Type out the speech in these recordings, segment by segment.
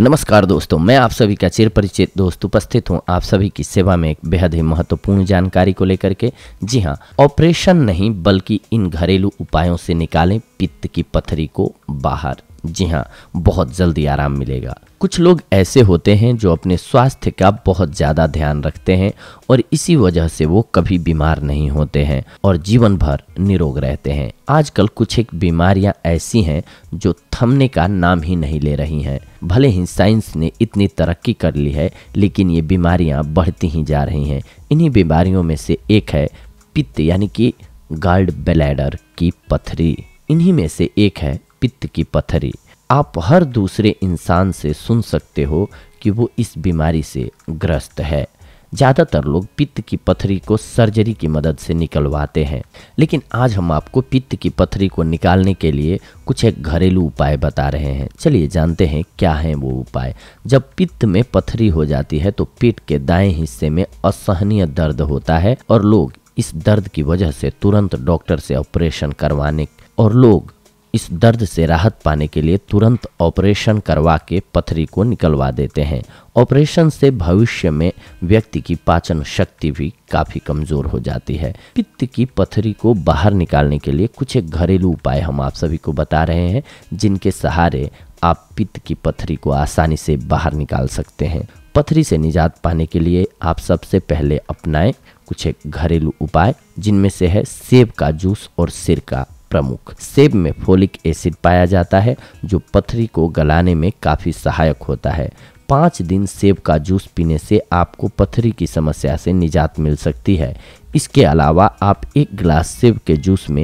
नमस्कार दोस्तों मैं आप सभी का चिर परिचित दोस्त उपस्थित हूं आप सभी की सेवा में एक बेहद ही महत्वपूर्ण जानकारी को लेकर के जी हां ऑपरेशन नहीं बल्कि इन घरेलू उपायों से निकालें पित्त की पथरी को बाहर जी हाँ बहुत जल्दी आराम मिलेगा कुछ लोग ऐसे होते हैं जो अपने स्वास्थ्य का बहुत ज़्यादा ध्यान रखते हैं और इसी वजह से वो कभी बीमार नहीं होते हैं और जीवन भर निरोग रहते हैं आजकल कुछ एक बीमारियां ऐसी हैं जो थमने का नाम ही नहीं ले रही हैं भले ही साइंस ने इतनी तरक्की कर ली है लेकिन ये बीमारियाँ बढ़ती ही जा रही हैं इन्हीं बीमारियों में से एक है पित्त यानी कि गार्ड ब्लैडर की पथरी इन्हीं में से एक है पित्त की पथरी आप हर दूसरे इंसान से सुन सकते हो कि वो इस बीमारी से ग्रस्त है ज़्यादातर लोग पित्त की पथरी को सर्जरी की मदद से निकलवाते हैं लेकिन आज हम आपको पित्त की पथरी को निकालने के लिए कुछ एक घरेलू उपाय बता रहे हैं चलिए जानते हैं क्या हैं वो उपाय जब पित्त में पथरी हो जाती है तो पेट के दाएं हिस्से में असहनीय दर्द होता है और लोग इस दर्द की वजह से तुरंत डॉक्टर से ऑपरेशन करवाने और लोग इस दर्द से राहत पाने के लिए तुरंत ऑपरेशन करवा के पथरी को निकलवा देते हैं ऑपरेशन से भविष्य में व्यक्ति की पाचन शक्ति भी काफ़ी कमज़ोर हो जाती है पित्त की पथरी को बाहर निकालने के लिए कुछ एक घरेलू उपाय हम आप सभी को बता रहे हैं जिनके सहारे आप पित्त की पथरी को आसानी से बाहर निकाल सकते हैं पथरी से निजात पाने के लिए आप सबसे पहले अपनाएं कुछ एक घरेलू उपाय जिनमें से है सेब का जूस और सिरका प्रमुख सेब में फोलिक एसिड पाया जाता है जो पथरी को गलाने में काफ़ी सहायक होता है पाँच दिन सेब का जूस पीने से आपको पथरी की समस्या से निजात मिल सकती है इसके अलावा आप एक गिलास सेब के जूस में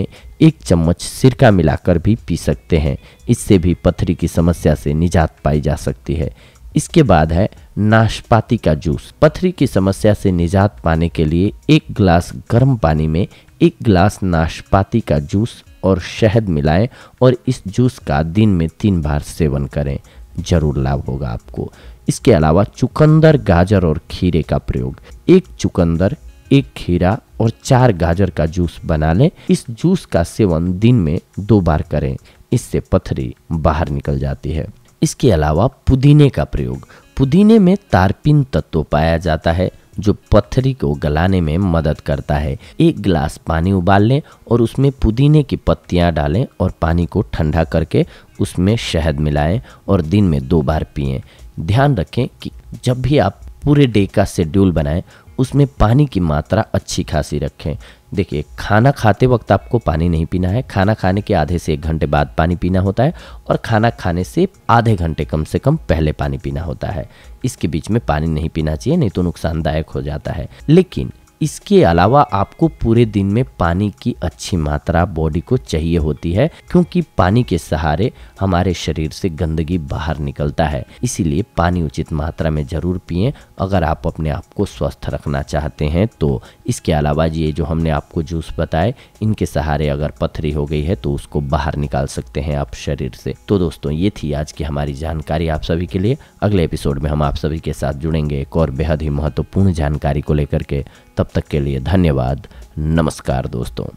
एक चम्मच सिरका मिलाकर भी पी सकते हैं इससे भी पथरी की समस्या से निजात पाई जा सकती है इसके बाद है नाशपाती का जूस पथरी की समस्या से निजात पाने के लिए एक गिलास गर्म पानी में एक गिलास नाशपाती का जूस और शहद मिलाएं और इस जूस का दिन में तीन बार सेवन करें जरूर लाभ होगा आपको इसके अलावा चुकंदर गाजर और खीरे का प्रयोग एक चुकंदर एक खीरा और चार गाजर का जूस बना लें इस जूस का सेवन दिन में दो बार करें इससे पथरी बाहर निकल जाती है इसके अलावा पुदीने का प्रयोग पुदीने में तारपिन तत्व पाया जाता है जो पत्थरी को गलाने में मदद करता है एक गिलास पानी उबाल लें और उसमें पुदीने की पत्तियाँ डालें और पानी को ठंडा करके उसमें शहद मिलाएं और दिन में दो बार पिए ध्यान रखें कि जब भी आप पूरे डे का शेड्यूल बनाएं उसमें पानी की मात्रा अच्छी खासी रखें देखिए खाना खाते वक्त आपको पानी नहीं पीना है खाना खाने के आधे से एक घंटे बाद पानी पीना होता है और खाना खाने से आधे घंटे कम से कम पहले पानी पीना होता है इसके बीच में पानी नहीं पीना चाहिए नहीं तो नुकसानदायक हो जाता है लेकिन इसके अलावा आपको पूरे दिन में पानी की अच्छी मात्रा बॉडी को चाहिए होती है क्योंकि पानी के सहारे हमारे शरीर से गंदगी बाहर निकलता है इसीलिए पानी उचित मात्रा में ज़रूर पिए अगर आप अपने आप को स्वस्थ रखना चाहते हैं तो इसके अलावा ये जो हमने आपको जूस बताए इनके सहारे अगर पथरी हो गई है तो उसको बाहर निकाल सकते हैं आप शरीर से तो दोस्तों ये थी आज की हमारी जानकारी आप सभी के लिए अगले एपिसोड में हम आप सभी के साथ जुड़ेंगे एक और बेहद ही महत्वपूर्ण जानकारी को लेकर के तब तब तक के लिए धन्यवाद नमस्कार दोस्तों